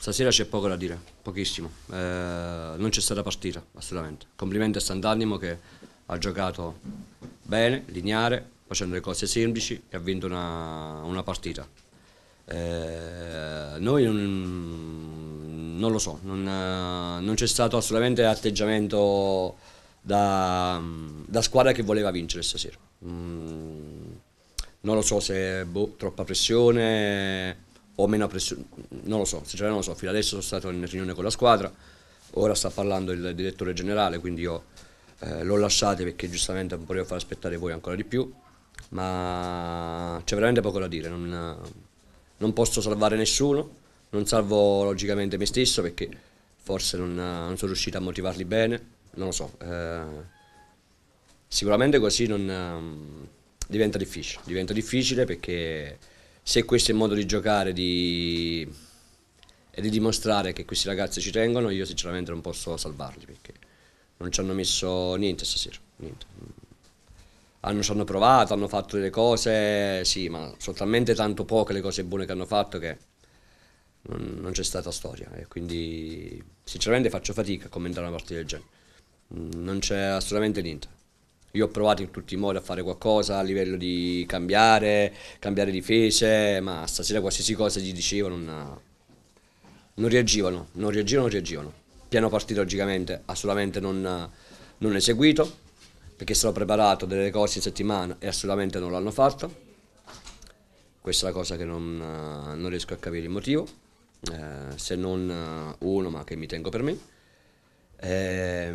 Stasera c'è poco da dire, pochissimo. Eh, non c'è stata partita, assolutamente. Complimenti a Sant'Animo che ha giocato bene, lineare, facendo le cose semplici e ha vinto una, una partita. Eh, noi non, non, lo so, non, eh, non c'è stato assolutamente atteggiamento da, da, squadra che voleva vincere stasera. Mm, non lo so se boh, troppa pressione o meno pressione, non lo so, sinceramente non lo so, fino adesso sono stato in riunione con la squadra, ora sta parlando il direttore generale, quindi io eh, l'ho lasciato perché giustamente non potevo far aspettare voi ancora di più, ma c'è veramente poco da dire, non, non, posso salvare nessuno, non salvo logicamente me stesso perché forse non, non sono riuscito a motivarli bene, non lo so, eh, sicuramente così non, diventa difficile, diventa difficile perché se questo è il modo di giocare di... e di dimostrare che questi ragazzi ci tengono, io sinceramente non posso salvarli perché non ci hanno messo niente stasera. Niente. Hanno, ci hanno provato, hanno fatto delle cose, sì, ma sono talmente tanto poche le cose buone che hanno fatto che non, non c'è stata storia. E quindi sinceramente faccio fatica a commentare una partita del genere. Non c'è assolutamente niente. Io ho provato in tutti i modi a fare qualcosa a livello di cambiare, cambiare difese, ma stasera qualsiasi cosa gli dicevo non, non reagivano, non reagivano, non reagivano. Piano partito logicamente assolutamente non, non eseguito, perché sono preparato delle cose in settimana e assolutamente non l'hanno fatto. Questa è la cosa che non, non riesco a capire il motivo, eh, se non uno ma che mi tengo per me. Eh,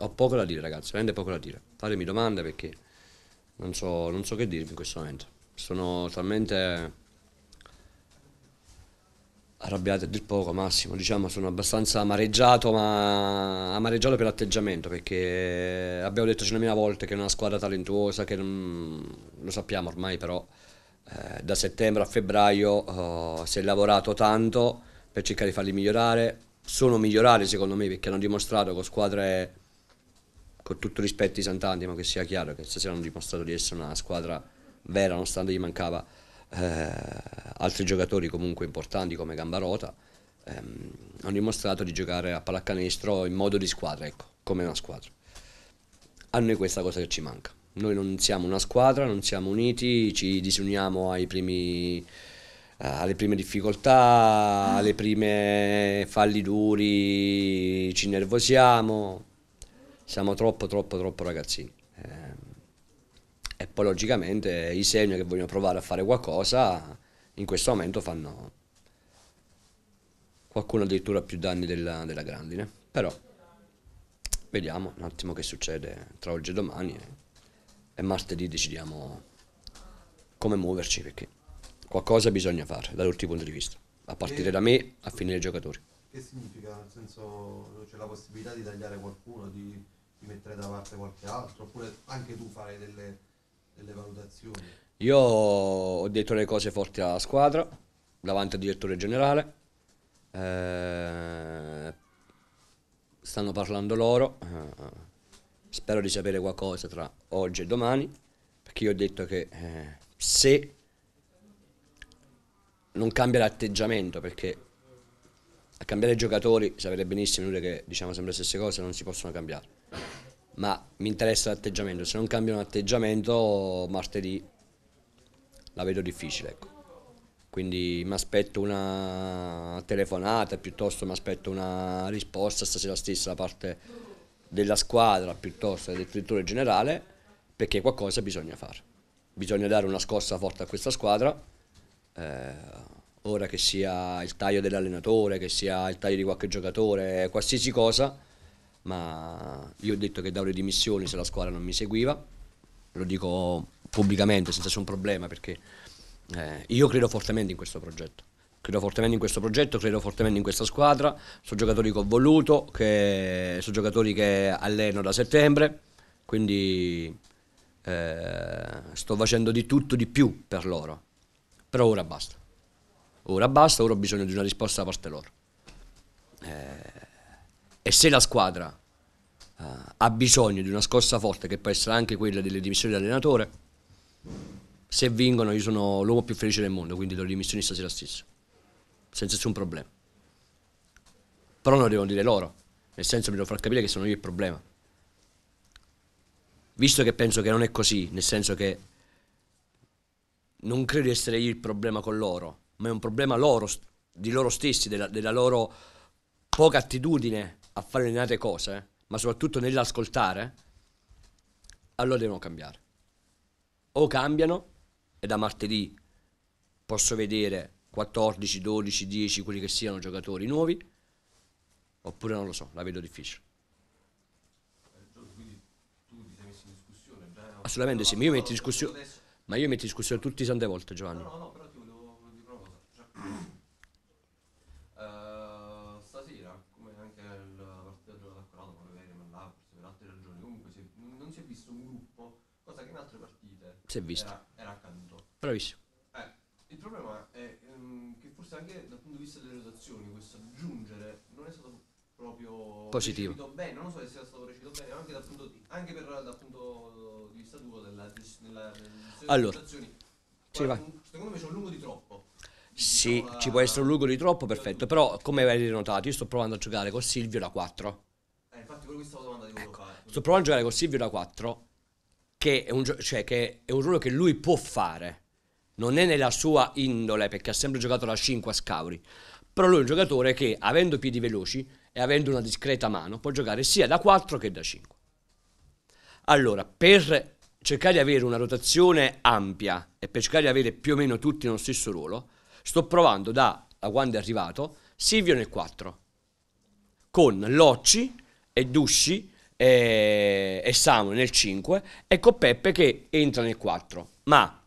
ho poco da dire ragazzi, veramente poco da dire. Fatemi domande perché non so, non so che dirvi in questo momento. Sono talmente arrabbiato a dir poco Massimo, diciamo sono abbastanza amareggiato, ma amareggiato per l'atteggiamento, perché abbiamo detto centomila volte che è una squadra talentuosa, che non... lo sappiamo ormai però, eh, da settembre a febbraio eh, si è lavorato tanto per cercare di farli migliorare, sono migliorati secondo me perché hanno dimostrato con squadre con tutto rispetto di Sant'Antimo, che sia chiaro che stasera hanno dimostrato di essere una squadra vera, nonostante gli mancava eh, altri giocatori comunque importanti come Gambarota, ehm, hanno dimostrato di giocare a pallacanestro in modo di squadra, ecco, come una squadra. A noi questa cosa che ci manca. Noi non siamo una squadra, non siamo uniti, ci disuniamo primi, eh, alle prime difficoltà, alle prime falli duri, ci nervosiamo siamo troppo, troppo, troppo ragazzini. Ehm, e poi logicamente i segni che vogliono provare a fare qualcosa in questo momento fanno qualcuno addirittura più danni della, della grandine. Però vediamo un attimo che succede tra oggi e domani e, e martedì decidiamo come muoverci perché qualcosa bisogna fare da tutti i punti di vista, a partire da me a finire i giocatori. Che significa? Nel senso c'è la possibilità di tagliare qualcuno, di di mettere da parte qualche altro, oppure anche tu fare delle, delle valutazioni? Io ho detto le cose forti alla squadra, davanti al direttore generale, eh, stanno parlando loro, eh, spero di sapere qualcosa tra oggi e domani, perché io ho detto che eh, se non cambia l'atteggiamento, perché a cambiare i giocatori, sapete benissimo, inutile che diciamo sempre le stesse cose, non si possono cambiare ma mi interessa l'atteggiamento, se non cambiano atteggiamento martedì la vedo difficile. Ecco. Quindi mi aspetto una telefonata, piuttosto mi aspetto una risposta stasera stessa da parte della squadra, piuttosto del direttore generale, perché qualcosa bisogna fare. Bisogna dare una scossa forte a questa squadra, eh, ora che sia il taglio dell'allenatore, che sia il taglio di qualche giocatore, qualsiasi cosa ma io ho detto che davo le dimissioni se la squadra non mi seguiva, lo dico pubblicamente senza nessun problema perché eh, io credo fortemente in questo progetto. Credo fortemente in questo progetto, credo fortemente in questa squadra, sono giocatori che ho voluto, che sono giocatori che alleno da settembre, quindi eh, sto facendo di tutto, di più per loro. Però ora basta. Ora basta, ora ho bisogno di una risposta da parte loro. Eh, e se la squadra uh, ha bisogno di una scossa forte, che può essere anche quella delle dimissioni dell'allenatore, se vincono io sono l'uomo più felice del mondo, quindi do le dimissioni stasera stesso, senza nessun problema. Però non lo devono dire loro, nel senso mi devo far capire che sono io il problema. Visto che penso che non è così, nel senso che non credo di essere io il problema con loro, ma è un problema loro, di loro stessi, della, della loro poca attitudine a fare determinate cose, ma soprattutto nell'ascoltare, allora devono cambiare. O cambiano, e da martedì posso vedere 14, 12, 10, quelli che siano giocatori nuovi, oppure non lo so, la vedo difficile. Assolutamente sì, ma io metto in discussione, ma io metto tutti tante volte, Giovanni. No, no, no, però Si è visto. Era, era accaduto. Bravissimo. Eh, il problema è ehm, che forse anche dal punto di vista delle rotazioni questo aggiungere non è stato proprio positivo. Bene, non so se sia stato recepito bene, anche dal punto di, anche per, dal punto di vista tuo della, della, della allora. rotazioni. Sì, Guarda, secondo me c'è un lungo di troppo. Sì, diciamo, ci può essere un lungo di troppo, eh, perfetto. Però, come avete notato, io sto provando a giocare con Silvio da 4. Eh, infatti, quello che stavo domandando di ecco. Sto provando a giocare con Silvio da 4 che è, un, cioè, che è un ruolo che lui può fare, non è nella sua indole perché ha sempre giocato la 5 a Scauri, però lui è un giocatore che avendo piedi veloci e avendo una discreta mano può giocare sia da 4 che da 5. Allora, per cercare di avere una rotazione ampia e per cercare di avere più o meno tutti nello stesso ruolo, sto provando da, da quando è arrivato Silvio nel 4 con Locci e Dusci eh, e, e Samuel nel 5 e con Peppe che entra nel 4. Ma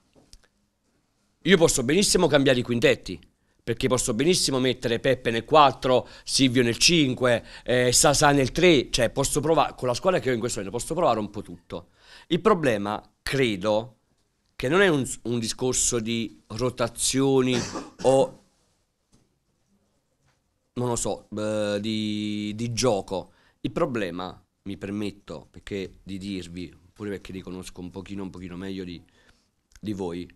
io posso benissimo cambiare i quintetti, perché posso benissimo mettere Peppe nel 4, Silvio nel 5, eh, Sasà nel 3, cioè posso provare, con la squadra che ho in questo momento, posso provare un po' tutto. Il problema, credo, che non è un, un discorso di rotazioni o, non lo so, eh, di, di gioco. Il problema mi permetto perché di dirvi, pure perché li conosco un pochino, un pochino meglio di, di voi,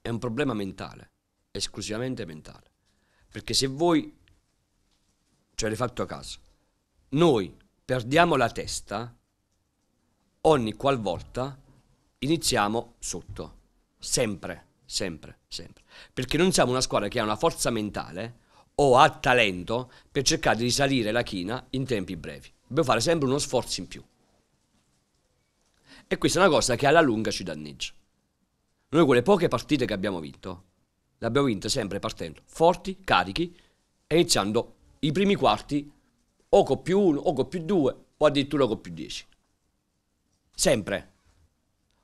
è un problema mentale, esclusivamente mentale. Perché se voi, cioè l'hai fatto a caso, noi perdiamo la testa ogni qualvolta iniziamo sotto, sempre, sempre, sempre. Perché non siamo una squadra che ha una forza mentale o ha talento per cercare di risalire la china in tempi brevi. Dobbiamo fare sempre uno sforzo in più. E questa è una cosa che alla lunga ci danneggia. Noi quelle poche partite che abbiamo vinto, le abbiamo vinte sempre partendo forti, carichi e iniziando i primi quarti o con più uno, o con più due, o addirittura con più dieci. Sempre.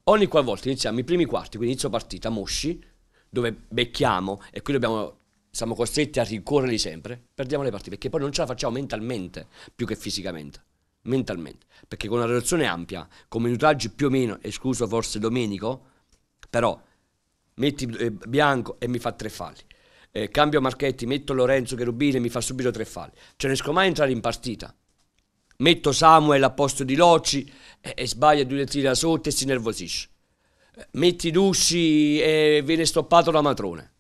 Ogni qualvolta iniziamo i primi quarti, quindi inizio partita, mosci, dove becchiamo e qui dobbiamo siamo costretti a rincorrere sempre, perdiamo le partite, perché poi non ce la facciamo mentalmente più che fisicamente. Mentalmente, perché con una relazione ampia, con minutaggi più o meno, escluso forse Domenico, però metti eh, Bianco e mi fa tre falli. Eh, cambio Marchetti, metto Lorenzo Cherubini e mi fa subito tre falli. Ce ne riesco mai a entrare in partita. Metto Samuel a posto di Locci e, eh, e sbaglia due tiri da sotto e si nervosisce. Eh, metti Dusci e viene stoppato la matrone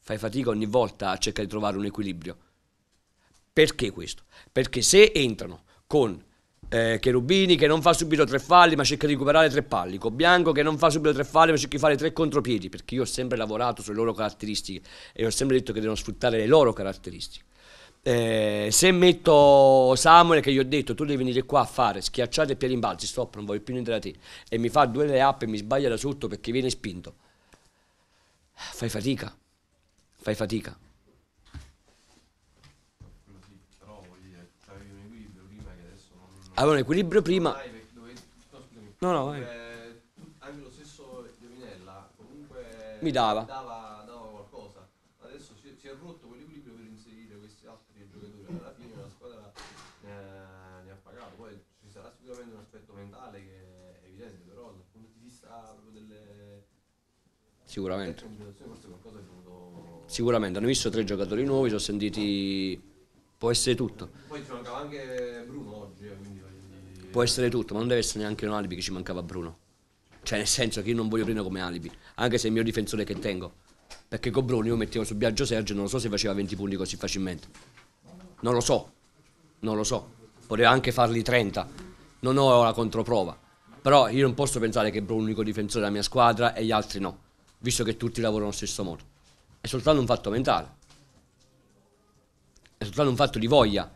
fai fatica ogni volta a cercare di trovare un equilibrio. Perché questo? Perché se entrano con eh, Cherubini che non fa subito tre falli ma cerca di recuperare tre palli, con Bianco che non fa subito tre falli ma cerca di fare tre contropiedi, perché io ho sempre lavorato sulle loro caratteristiche e ho sempre detto che devono sfruttare le loro caratteristiche. Eh, se metto Samuel che gli ho detto tu devi venire qua a fare schiacciate e piedi in balzi, stop, non voglio più niente da te, e mi fa due le app e mi sbaglia da sotto perché viene spinto, fai fatica fai fatica. Però voglio dire, un equilibrio prima che adesso non. Avevo un equilibrio prima. No, no, vai. Eh, anche lo stesso Giovinella comunque mi dava. dava, dava qualcosa. Adesso si, è rotto quell'equilibrio per inserire questi altri giocatori. Alla fine la squadra eh, ne ha, pagato. Poi ci sarà sicuramente un aspetto mentale che è evidente, però dal punto di vista sicuramente. Forse qualcosa è dovuto sicuramente hanno visto tre giocatori nuovi, sono sentiti... può essere tutto. Poi ci mancava anche Bruno oggi, eh, quindi... Può essere tutto, ma non deve essere neanche un alibi che ci mancava Bruno. Cioè nel senso che io non voglio prendere come alibi, anche se è il mio difensore che tengo. Perché con Bruno io mettevo su Biagio Sergio non lo so se faceva 20 punti così facilmente. Non lo so, non lo so. Poteva anche farli 30, non ho la controprova. Però io non posso pensare che Bruno è l'unico difensore della mia squadra e gli altri no, visto che tutti lavorano allo stesso modo è soltanto un fatto mentale, è soltanto un fatto di voglia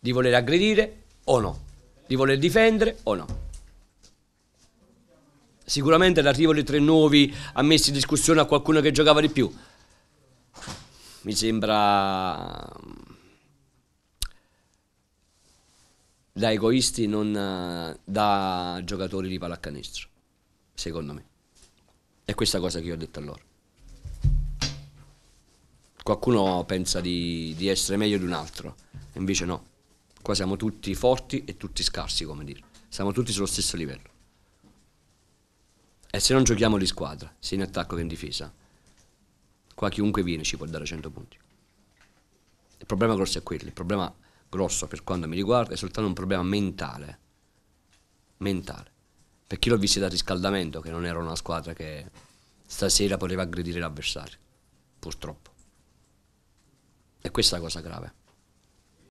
di voler aggredire o no, di voler difendere o no. Sicuramente l'arrivo dei tre nuovi ha messo in discussione a qualcuno che giocava di più. Mi sembra mm, da egoisti, non eh, da giocatori di pallacanestro, secondo me. È questa cosa che io ho detto a loro qualcuno pensa di, di essere meglio di un altro, invece no. Qua siamo tutti forti e tutti scarsi, come dire. Siamo tutti sullo stesso livello. E se non giochiamo di squadra, sia in attacco che in difesa, qua chiunque viene ci può dare 100 punti. Il problema grosso è quello, il problema grosso per quanto mi riguarda è soltanto un problema mentale. Mentale. Perché l'ho visto da riscaldamento, che non era una squadra che stasera poteva aggredire l'avversario, purtroppo è questa la cosa grave.